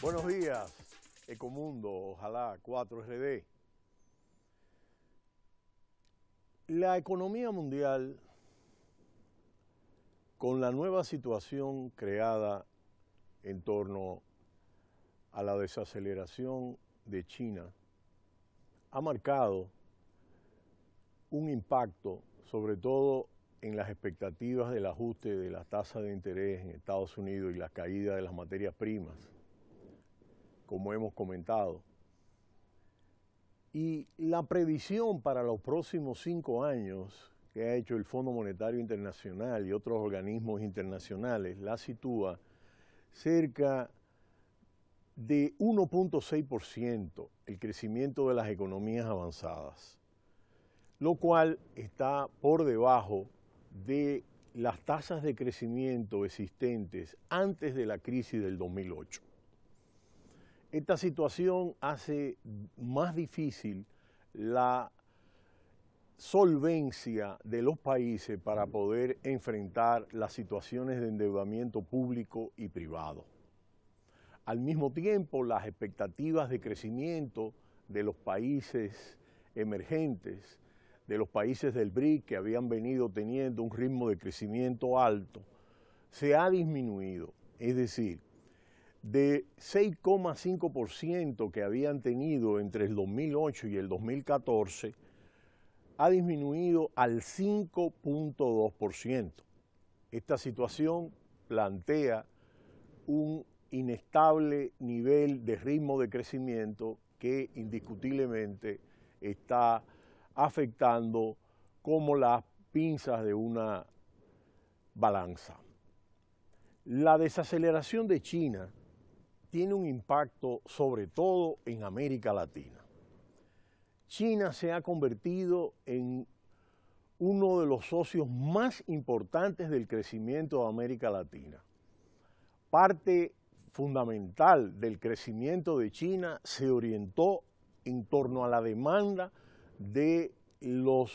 Buenos días, Ecomundo, ojalá 4RD. La economía mundial, con la nueva situación creada en torno a la desaceleración de China, ha marcado un impacto, sobre todo en las expectativas del ajuste de la tasa de interés en Estados Unidos y la caída de las materias primas, como hemos comentado, y la previsión para los próximos cinco años que ha hecho el Fondo Monetario Internacional y otros organismos internacionales la sitúa cerca de 1.6% el crecimiento de las economías avanzadas, lo cual está por debajo de las tasas de crecimiento existentes antes de la crisis del 2008. Esta situación hace más difícil la solvencia de los países para poder enfrentar las situaciones de endeudamiento público y privado. Al mismo tiempo, las expectativas de crecimiento de los países emergentes de los países del BRIC que habían venido teniendo un ritmo de crecimiento alto, se ha disminuido. Es decir, de 6,5% que habían tenido entre el 2008 y el 2014, ha disminuido al 5.2%. Esta situación plantea un inestable nivel de ritmo de crecimiento que indiscutiblemente está afectando como las pinzas de una balanza. La desaceleración de China tiene un impacto sobre todo en América Latina. China se ha convertido en uno de los socios más importantes del crecimiento de América Latina. Parte fundamental del crecimiento de China se orientó en torno a la demanda de los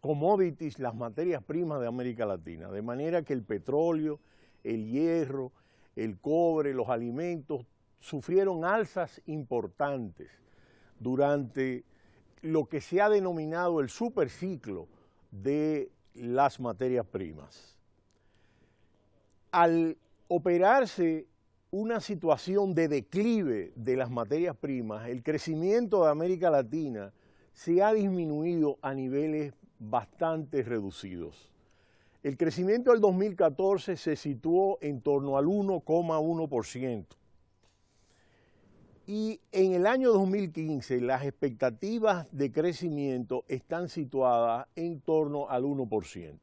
commodities, las materias primas de América Latina, de manera que el petróleo, el hierro, el cobre, los alimentos sufrieron alzas importantes durante lo que se ha denominado el superciclo de las materias primas. Al operarse una situación de declive de las materias primas, el crecimiento de América Latina se ha disminuido a niveles bastante reducidos. El crecimiento del 2014 se situó en torno al 1,1%. Y en el año 2015 las expectativas de crecimiento están situadas en torno al 1%.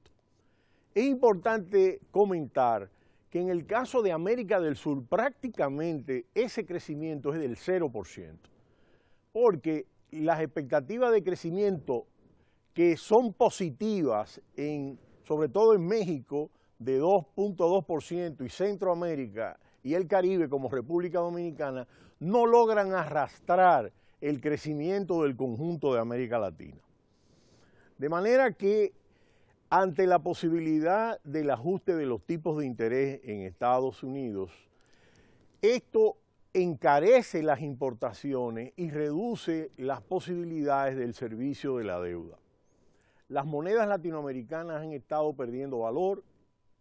Es importante comentar que en el caso de América del Sur prácticamente ese crecimiento es del 0%, porque las expectativas de crecimiento que son positivas, sobre todo en México, de 2.2% y Centroamérica y el Caribe como República Dominicana, no logran arrastrar el crecimiento del conjunto de América Latina. De manera que ante la posibilidad del ajuste de los tipos de interés en Estados Unidos, esto encarece las importaciones y reduce las posibilidades del servicio de la deuda. Las monedas latinoamericanas han estado perdiendo valor,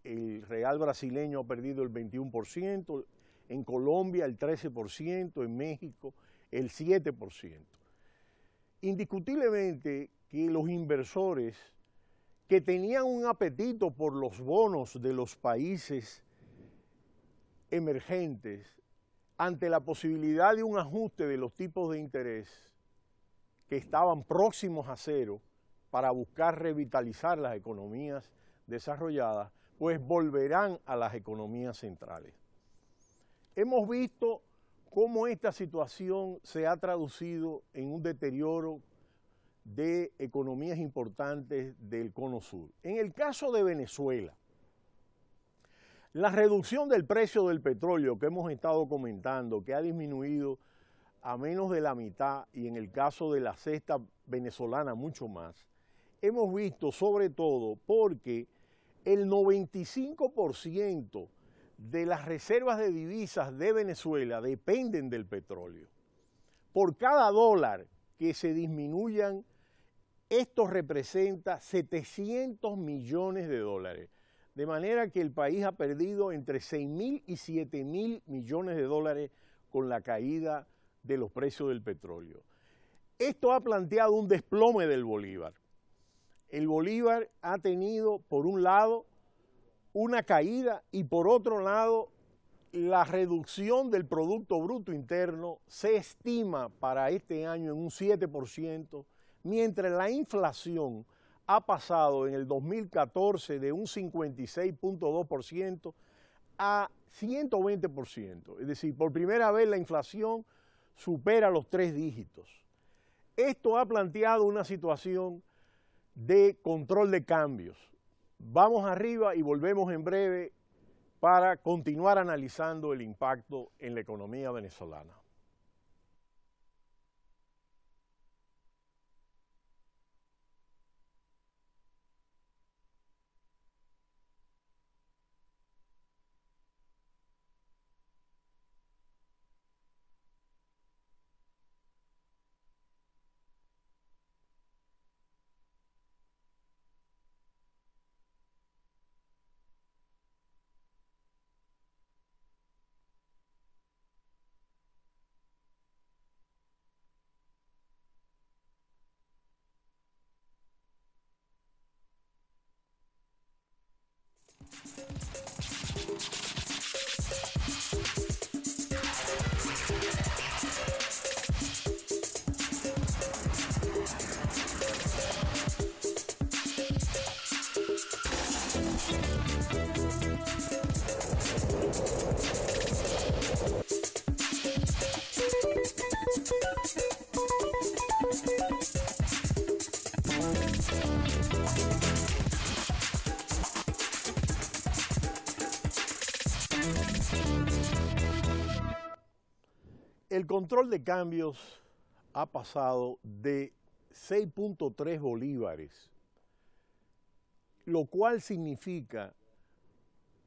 el real brasileño ha perdido el 21%, en Colombia el 13%, en México el 7%. Indiscutiblemente que los inversores que tenían un apetito por los bonos de los países emergentes ante la posibilidad de un ajuste de los tipos de interés que estaban próximos a cero para buscar revitalizar las economías desarrolladas, pues volverán a las economías centrales. Hemos visto cómo esta situación se ha traducido en un deterioro de economías importantes del cono sur. En el caso de Venezuela, la reducción del precio del petróleo que hemos estado comentando, que ha disminuido a menos de la mitad y en el caso de la cesta venezolana mucho más, hemos visto sobre todo porque el 95% de las reservas de divisas de Venezuela dependen del petróleo. Por cada dólar que se disminuyan, esto representa 700 millones de dólares. De manera que el país ha perdido entre 6.000 mil y 7 mil millones de dólares con la caída de los precios del petróleo. Esto ha planteado un desplome del Bolívar. El Bolívar ha tenido, por un lado, una caída y por otro lado, la reducción del Producto Bruto Interno se estima para este año en un 7%, mientras la inflación ha pasado en el 2014 de un 56.2% a 120%. Es decir, por primera vez la inflación supera los tres dígitos. Esto ha planteado una situación de control de cambios. Vamos arriba y volvemos en breve para continuar analizando el impacto en la economía venezolana. Thank you. El control de cambios ha pasado de 6.3 bolívares, lo cual significa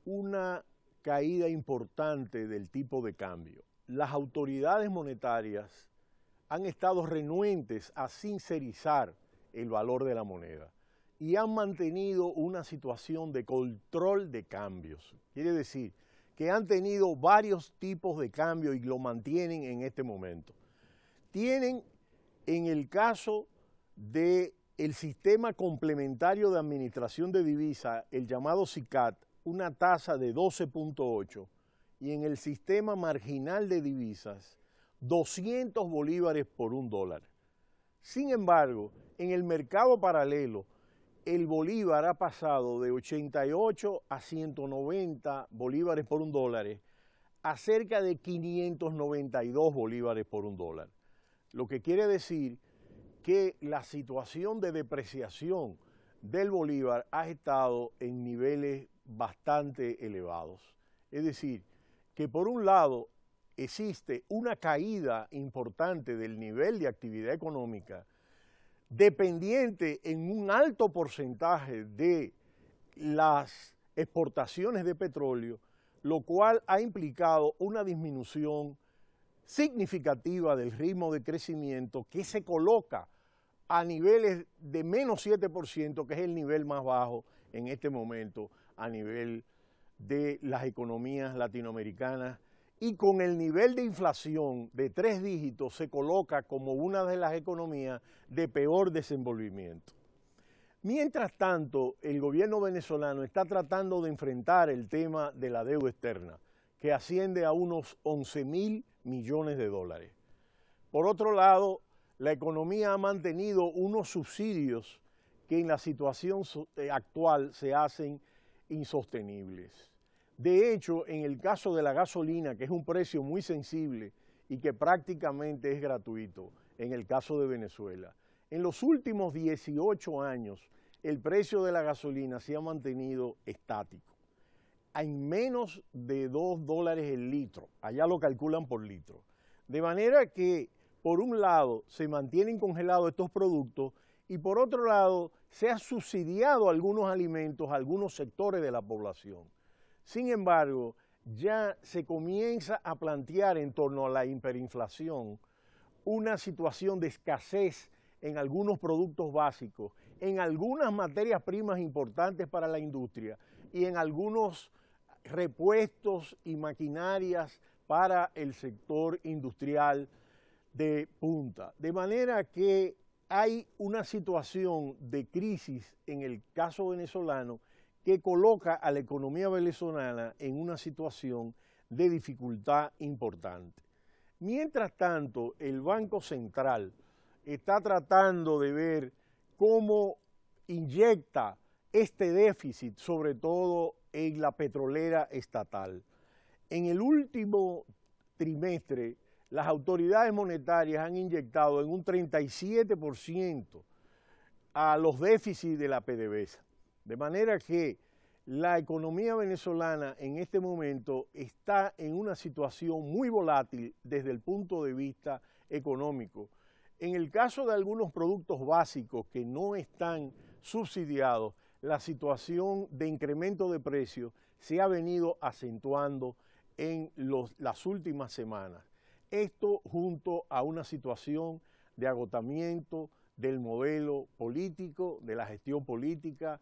una caída importante del tipo de cambio. Las autoridades monetarias han estado renuentes a sincerizar el valor de la moneda y han mantenido una situación de control de cambios. Quiere decir que han tenido varios tipos de cambio y lo mantienen en este momento. Tienen en el caso del sistema complementario de administración de divisas, el llamado CICAT, una tasa de 12.8 y en el sistema marginal de divisas 200 bolívares por un dólar. Sin embargo, en el mercado paralelo, el bolívar ha pasado de 88 a 190 bolívares por un dólar a cerca de 592 bolívares por un dólar. Lo que quiere decir que la situación de depreciación del bolívar ha estado en niveles bastante elevados. Es decir, que por un lado existe una caída importante del nivel de actividad económica, dependiente en un alto porcentaje de las exportaciones de petróleo, lo cual ha implicado una disminución significativa del ritmo de crecimiento que se coloca a niveles de menos 7%, que es el nivel más bajo en este momento a nivel de las economías latinoamericanas y con el nivel de inflación de tres dígitos se coloca como una de las economías de peor desenvolvimiento. Mientras tanto, el gobierno venezolano está tratando de enfrentar el tema de la deuda externa, que asciende a unos 11 mil millones de dólares. Por otro lado, la economía ha mantenido unos subsidios que en la situación eh, actual se hacen insostenibles. De hecho, en el caso de la gasolina, que es un precio muy sensible y que prácticamente es gratuito, en el caso de Venezuela, en los últimos 18 años el precio de la gasolina se ha mantenido estático. Hay menos de 2 dólares el litro, allá lo calculan por litro. De manera que, por un lado, se mantienen congelados estos productos y por otro lado, se ha subsidiado algunos alimentos a algunos sectores de la población. Sin embargo, ya se comienza a plantear en torno a la hiperinflación una situación de escasez en algunos productos básicos, en algunas materias primas importantes para la industria y en algunos repuestos y maquinarias para el sector industrial de punta. De manera que hay una situación de crisis en el caso venezolano que coloca a la economía venezolana en una situación de dificultad importante. Mientras tanto, el Banco Central está tratando de ver cómo inyecta este déficit, sobre todo en la petrolera estatal. En el último trimestre, las autoridades monetarias han inyectado en un 37% a los déficits de la PDVSA. De manera que la economía venezolana en este momento está en una situación muy volátil desde el punto de vista económico. En el caso de algunos productos básicos que no están subsidiados, la situación de incremento de precios se ha venido acentuando en las últimas semanas. Esto junto a una situación de agotamiento del modelo político, de la gestión política,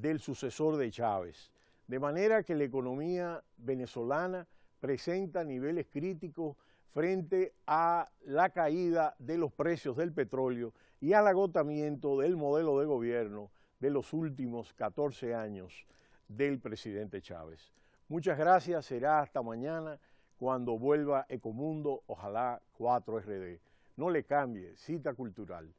del sucesor de Chávez. De manera que la economía venezolana presenta niveles críticos frente a la caída de los precios del petróleo y al agotamiento del modelo de gobierno de los últimos 14 años del presidente Chávez. Muchas gracias, será hasta mañana cuando vuelva Ecomundo, ojalá 4RD. No le cambie, cita cultural.